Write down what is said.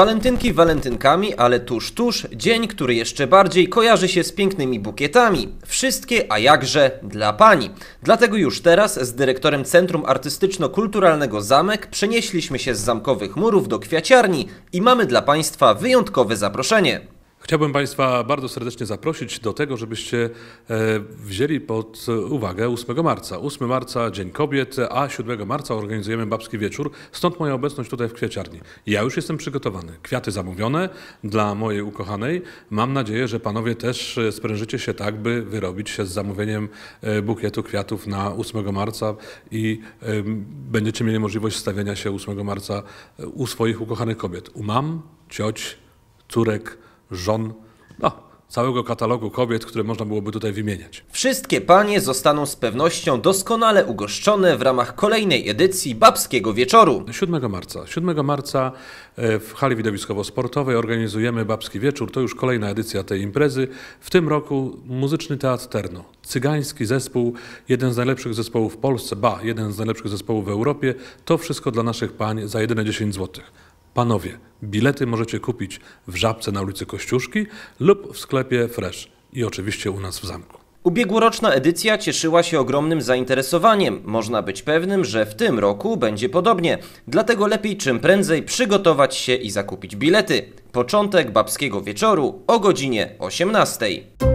Walentynki walentynkami, ale tuż tuż dzień, który jeszcze bardziej kojarzy się z pięknymi bukietami. Wszystkie, a jakże dla pani. Dlatego już teraz z dyrektorem Centrum Artystyczno-Kulturalnego Zamek przenieśliśmy się z zamkowych murów do kwiaciarni i mamy dla państwa wyjątkowe zaproszenie. Chciałbym Państwa bardzo serdecznie zaprosić do tego, żebyście e, wzięli pod uwagę 8 marca. 8 marca Dzień Kobiet, a 7 marca organizujemy Babski Wieczór, stąd moja obecność tutaj w kwieciarni. Ja już jestem przygotowany. Kwiaty zamówione dla mojej ukochanej. Mam nadzieję, że Panowie też e, sprężycie się tak, by wyrobić się z zamówieniem e, bukietu kwiatów na 8 marca i będziecie mieli możliwość stawiania się 8 marca u swoich ukochanych kobiet. U mam, cioć, córek, żon, no, całego katalogu kobiet, które można byłoby tutaj wymieniać. Wszystkie panie zostaną z pewnością doskonale ugoszczone w ramach kolejnej edycji Babskiego Wieczoru. 7 marca. 7 marca e, w hali widowiskowo-sportowej organizujemy Babski Wieczór. To już kolejna edycja tej imprezy. W tym roku Muzyczny Teatr Terno. Cygański zespół, jeden z najlepszych zespołów w Polsce, ba, jeden z najlepszych zespołów w Europie. To wszystko dla naszych pań za jedyne 10 złotych. Panowie, bilety możecie kupić w Żabce na ulicy Kościuszki lub w sklepie Fresh i oczywiście u nas w zamku. Ubiegłoroczna edycja cieszyła się ogromnym zainteresowaniem. Można być pewnym, że w tym roku będzie podobnie. Dlatego lepiej czym prędzej przygotować się i zakupić bilety. Początek babskiego wieczoru o godzinie 18.